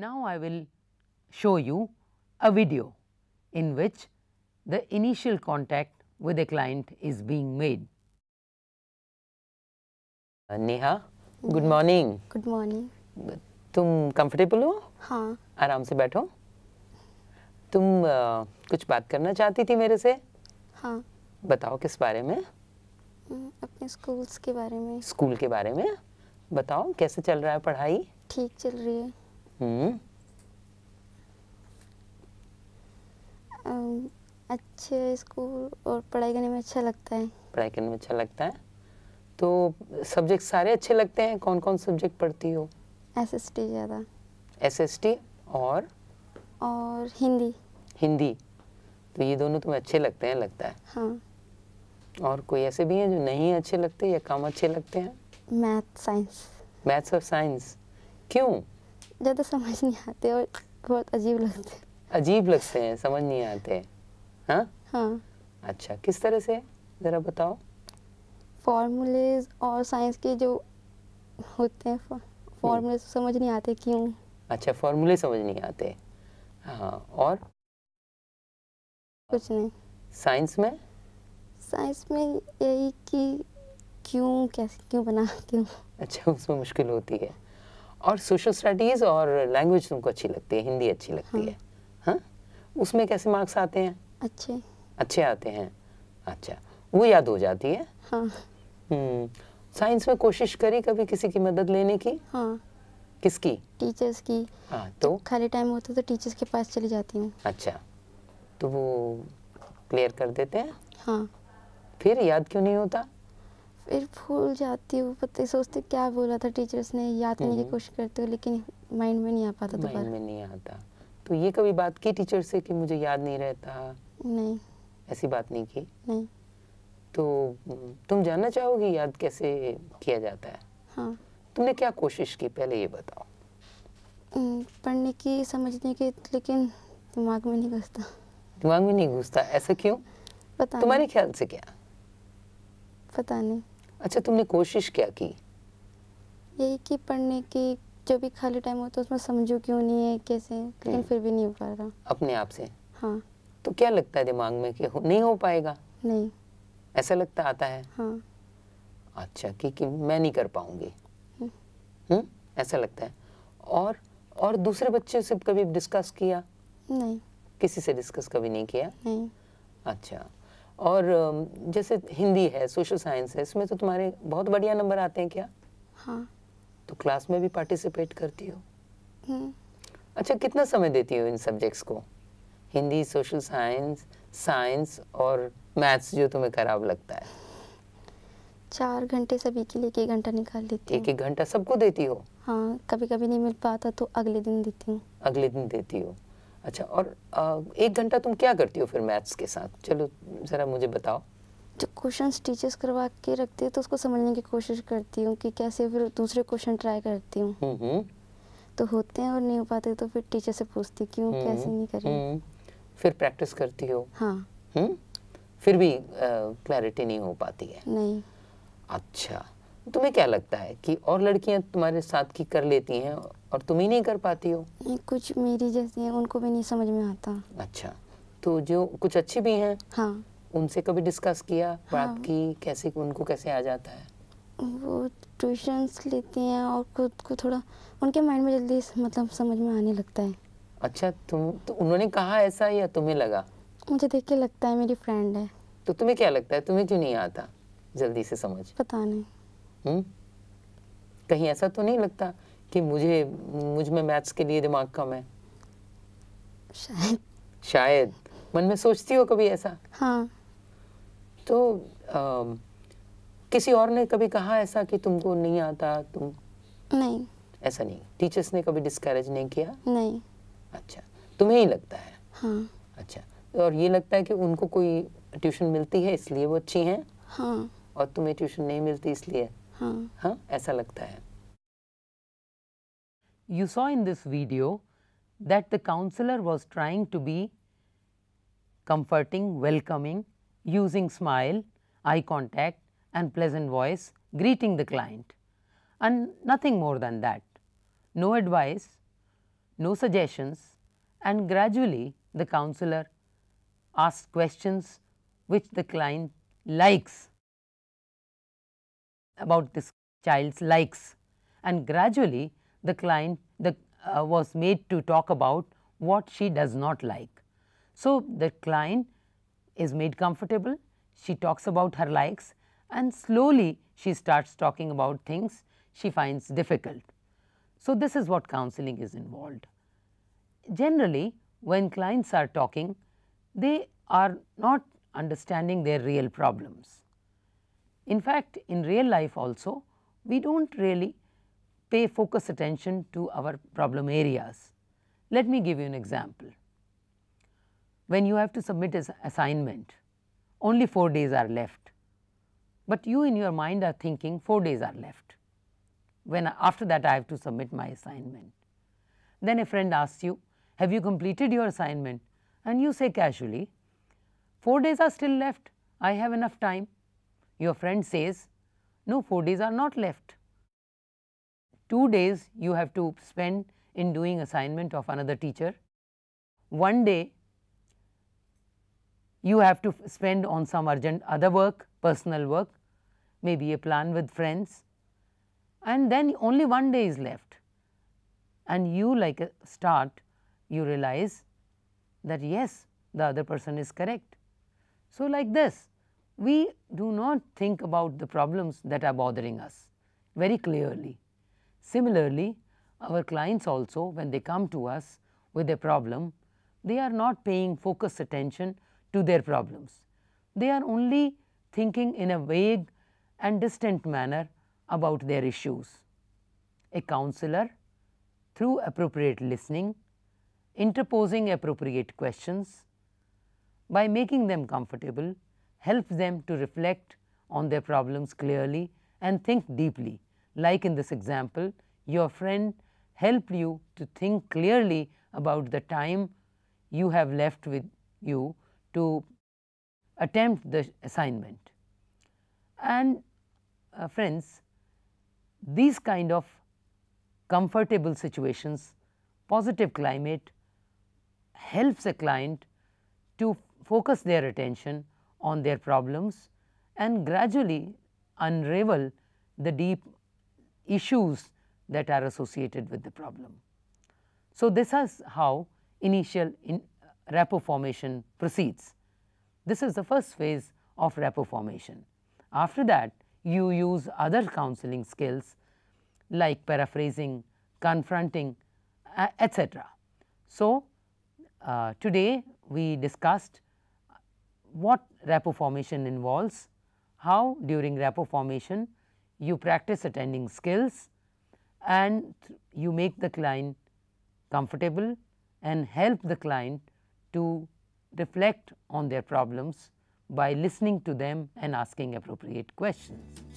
Now I will show you a video in which the initial contact with a client is being made. Uh, neha good morning good morning तुम comfortable हो हाँ आराम से बैठो तुम आ, कुछ बात करना चाहती थी मेरे से हाँ बताओ किस बारे में अपने स्कूल्स के बारे में स्कूल के बारे में बताओ कैसे चल रहा है पढ़ाई ठीक चल रही है हम्म। अच्छे स्कूल और पढ़ाई करने में अच्छा लगता है पढ़ाई करने में अच्छा लगता है तो सब्जेक्ट सारे अच्छे लगते हैं कौन कौन सब्जेक्ट पढ़ती हो एस एस टी ज़्यादा एस एस टी और और हिंदी हिंदी तो ये दोनों तुम्हें अच्छे लगते हैं लगता है हाँ और कोई ऐसे भी हैं जो नहीं अच्छे लगते या कम अच्छे लगते हैं मैथ साइंस मैथ्स और साइंस क्यों ज़्यादा समझ नहीं आते और बहुत अजीब लगते अजीब लगते हैं समझ नहीं आते हाँ हाँ अच्छा किस तरह से ज़रा बताओ फॉर्मूलेज और साइंस के जो होते हैं फॉर्मूले समझ नहीं आते क्यों अच्छा फॉर्मूले समझ नहीं आते हाँ और कुछ नहीं साइंस में साइंस में यही कि क्यों कैसे क्यों बना क्यों अच्छा उसमें मुश्किल होती है और सोशल स्टडीज़ और लैंग्वेज तुमको अच्छी लगती है हिंदी अच्छी लगती हाँ। है हा? उसमें कैसे मार्क्स आते हैं अच्छे अच्छे आते हैं अच्छा वो याद हो जाती है हाँ साइंस हम्म, में कोशिश करी कभी किसी की मदद लेने की हाँ किसकी टीचर्स की हाँ तो खाली टाइम होता तो टीचर्स के पास चली जाती हूँ अच्छा तो वो क्लियर कर देते हैं हाँ फिर याद क्यों नहीं होता फिर भूल जाती हूँ पता सोचते क्या बोला था टीचर्स ने याद करने की हम्म। कोशिश करते हो लेकिन माइंड में नहीं आ पाता माइंड तो में नहीं आता तो ये कभी बात की टीचर से कि मुझे याद नहीं रहता नहीं ऐसी बात नहीं की नहीं तो हम्म, तुम जानना चाहोगी याद कैसे किया जाता है हाँ तुमने क्या कोशिश की पहले ये बताओ हम्म, पढ़ने की समझने की लेकिन दिमाग में नहीं घुसता दिमाग में नहीं घुसता ऐसा क्यों पता तुम्हारे ख्याल से क्या पता नहीं अच्छा तुमने कोशिश क्या की यही कि पढ़ने की जो भी खाली टाइम होता तो उसमें समझू क्यों नहीं है कैसे लेकिन हम्म। फिर भी नहीं हो पा रहा अपने आप से हाँ तो क्या लगता है दिमाग में कि नहीं हो पाएगा नहीं ऐसा लगता आता है हाँ अच्छा कि, कि मैं नहीं कर पाऊंगी हम्म, हम्म ऐसा लगता है और और दूसरे बच्चे से कभी डिस्कस किया नहीं किसी से डिस्कस कभी नहीं किया नहीं अच्छा और जैसे हिंदी है सोशल साइंस है इसमें तो तुम्हारे बहुत बढ़िया नंबर आते हैं क्या हाँ तो क्लास में भी पार्टिसिपेट करती हो हम्म। अच्छा कितना समय देती हो इन सब्जेक्ट्स को हिंदी सोशल साइंस साइंस और मैथ्स जो तुम्हें खराब लगता है चार घंटे सभी के लिए एक घंटा निकाल देती एक एक घंटा सबको देती हो हाँ कभी कभी नहीं मिल पाता तो अगले दिन देती हूँ अगले दिन देती हो अच्छा और आ, एक घंटा तुम क्या करती हो फिर मैथ्स के साथ चलो ज़रा मुझे बताओ जो क्वेश्चंस टीचर्स करवा के रखती है तो उसको समझने की कोशिश करती हूँ कि कैसे फिर दूसरे क्वेश्चन ट्राई करती हूँ हम्म, हम्म। तो होते हैं और नहीं हो पाते तो फिर टीचर से पूछती क्यों कैसे हम्म, नहीं करें फिर प्रैक्टिस करती हो हाँ हुँ? फिर भी क्लैरिटी नहीं हो पाती है नहीं अच्छा तुम्हें क्या लगता है कि और लड़कियां तुम्हारे साथ की कर लेती हैं और तुम ही नहीं कर पाती हो कुछ मेरी जैसी हैं उनको भी नहीं समझ में आता अच्छा तो जो कुछ अच्छी भी हैं हाँ उनसे कभी डिस्कस किया हाँ। बात हाँ। की कैसे उनको कैसे आ जाता है वो ट्यूशन लेती हैं और खुद को थोड़ा उनके माइंड में जल्दी मतलब समझ में आने लगता है अच्छा तुम तो उन्होंने कहा ऐसा या तुम्हें लगा मुझे देख के लगता है मेरी फ्रेंड है तो तुम्हें क्या लगता है तुम्हें क्यों नहीं आता जल्दी से समझ पता नहीं हम्म? कहीं ऐसा तो नहीं लगता कि मुझे मुझ में मैथ्स के लिए दिमाग कम है शायद शायद मन में सोचती हो कभी ऐसा हाँ तो आ, किसी और ने कभी कहा ऐसा कि तुमको नहीं आता तुम नहीं ऐसा नहीं टीचर्स ने कभी डिस्करेज नहीं किया नहीं अच्छा तुम्हें ही लगता है हाँ अच्छा और ये लगता है कि उनको कोई ट्यूशन मिलती है इसलिए वो अच्छी हैं हाँ और तुम्हें ट्यूशन नहीं मिलती इसलिए You saw in this video that the counselor was trying to be comforting, welcoming, using smile, eye contact and pleasant voice, greeting the client and nothing more than that. No advice, no suggestions and gradually the counselor asks questions which the client likes about this child's likes and gradually the client the, uh, was made to talk about what she does not like. So, the client is made comfortable, she talks about her likes and slowly she starts talking about things she finds difficult. So, this is what counseling is involved. Generally, when clients are talking, they are not understanding their real problems. In fact, in real life also, we do not really pay focus attention to our problem areas. Let me give you an example. When you have to submit an assignment, only 4 days are left, but you in your mind are thinking 4 days are left. When after that I have to submit my assignment. Then a friend asks you, have you completed your assignment? And you say casually, 4 days are still left, I have enough time. Your friend says, no 4 days are not left. 2 days you have to spend in doing assignment of another teacher. 1 day you have to spend on some urgent other work, personal work, maybe a plan with friends and then only one day is left. And you like a start, you realize that yes, the other person is correct. So, like this we do not think about the problems that are bothering us very clearly. Similarly, our clients also when they come to us with a problem, they are not paying focused attention to their problems. They are only thinking in a vague and distant manner about their issues. A counselor, through appropriate listening, interposing appropriate questions, by making them comfortable, help them to reflect on their problems clearly and think deeply. Like in this example, your friend helped you to think clearly about the time you have left with you to attempt the assignment. And uh, friends, these kind of comfortable situations, positive climate helps a client to focus their attention on their problems and gradually unravel the deep issues that are associated with the problem. So, this is how initial in uh, rapport formation proceeds. This is the first phase of rapport formation. After that, you use other counseling skills like paraphrasing, confronting, uh, etc. So, uh, today we discussed what rapport formation involves, how during rapport formation you practice attending skills and you make the client comfortable and help the client to reflect on their problems by listening to them and asking appropriate questions.